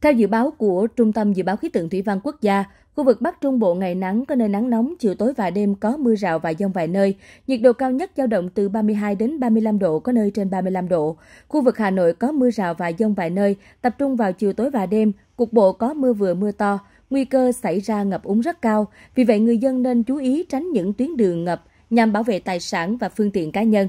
Theo dự báo của Trung tâm Dự báo Khí tượng Thủy văn Quốc gia, khu vực Bắc Trung Bộ ngày nắng có nơi nắng nóng, chiều tối và đêm có mưa rào và dông vài nơi. Nhiệt độ cao nhất dao động từ 32 đến 35 độ, có nơi trên 35 độ. Khu vực Hà Nội có mưa rào và dông vài nơi, tập trung vào chiều tối và đêm, cục bộ có mưa vừa mưa to, nguy cơ xảy ra ngập úng rất cao. Vì vậy người dân nên chú ý tránh những tuyến đường ngập nhằm bảo vệ tài sản và phương tiện cá nhân.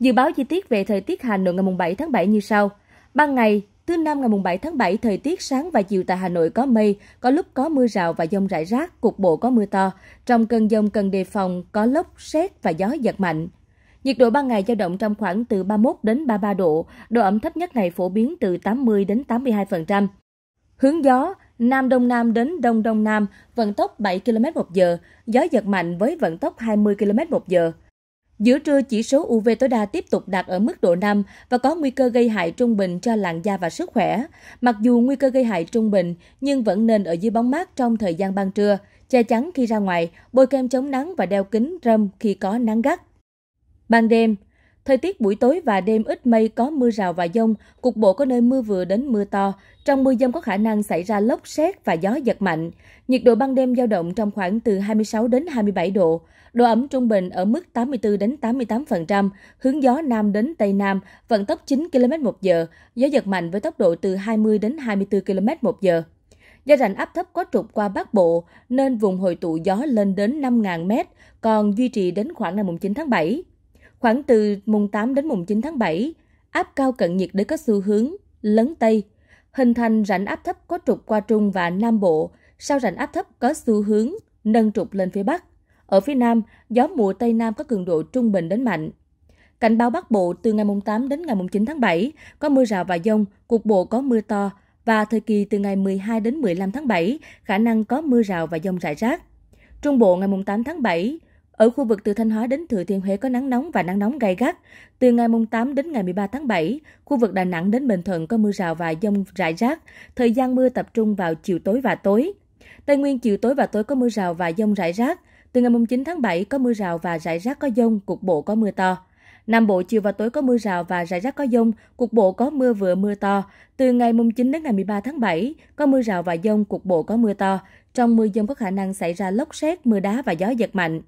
Dự báo chi tiết về thời tiết Hà Nội ngày 7 tháng 7 như sau. Ban ngày, Thứ năm ngày 7 tháng 7, thời tiết sáng và chiều tại Hà Nội có mây, có lúc có mưa rào và dông rải rác, cục bộ có mưa to. Trong cơn dông cần đề phòng có lốc, xét và gió giật mạnh. Nhiệt độ ban ngày dao động trong khoảng từ 31 đến 33 độ, độ ẩm thấp nhất ngày phổ biến từ 80 đến 82%. Hướng gió Nam Đông Nam đến Đông Đông Nam, vận tốc 7 km một giờ, gió giật mạnh với vận tốc 20 km một giờ. Giữa trưa chỉ số UV tối đa tiếp tục đạt ở mức độ 5 và có nguy cơ gây hại trung bình cho làn da và sức khỏe. Mặc dù nguy cơ gây hại trung bình nhưng vẫn nên ở dưới bóng mát trong thời gian ban trưa, che chắn khi ra ngoài, bôi kem chống nắng và đeo kính râm khi có nắng gắt. Ban đêm, Thời tiết buổi tối và đêm ít mây có mưa rào và dông, cục bộ có nơi mưa vừa đến mưa to. Trong mưa dông có khả năng xảy ra lốc xét và gió giật mạnh. Nhiệt độ ban đêm dao động trong khoảng từ 26 đến 27 độ. Độ ẩm trung bình ở mức 84 đến 88%, hướng gió nam đến tây nam, vận tốc 9 km một giờ, gió giật mạnh với tốc độ từ 20 đến 24 km một giờ. Do rãnh áp thấp có trục qua Bắc Bộ, nên vùng hội tụ gió lên đến 5.000 m, còn duy trì đến khoảng ngày 9 tháng 7. Khoảng từ mùng 8 đến mùng 9 tháng 7, áp cao cận nhiệt đới có xu hướng lấn Tây, hình thành rãnh áp thấp có trục qua Trung và Nam Bộ, sau rãnh áp thấp có xu hướng nâng trục lên phía Bắc. Ở phía Nam, gió mùa Tây Nam có cường độ trung bình đến mạnh. Cảnh báo Bắc Bộ từ ngày mùng 8 đến ngày mùng 9 tháng 7 có mưa rào và dông, cục bộ có mưa to và thời kỳ từ ngày 12 đến 15 tháng 7 khả năng có mưa rào và dông rải rác. Trung Bộ ngày mùng 8 tháng 7 ở khu vực từ Thanh Hóa đến Thừa Thiên Huế có nắng nóng và nắng nóng gai gắt. Từ ngày mùng 8 đến ngày 13 tháng 7, khu vực Đà Nẵng đến Bình Thuận có mưa rào và dông rải rác. Thời gian mưa tập trung vào chiều tối và tối. Tây Nguyên chiều tối và tối có mưa rào và dông rải rác. Từ ngày mùng 9 tháng 7 có mưa rào và rải rác có dông, cục bộ có mưa to. Nam Bộ chiều và tối có mưa rào và rải rác có dông, cục bộ có mưa vừa mưa to. Từ ngày mùng 9 đến ngày 13 tháng 7, có mưa rào và dông, cục bộ có mưa to. Trong mưa dông có khả năng xảy ra lốc xét, mưa đá và gió giật mạnh.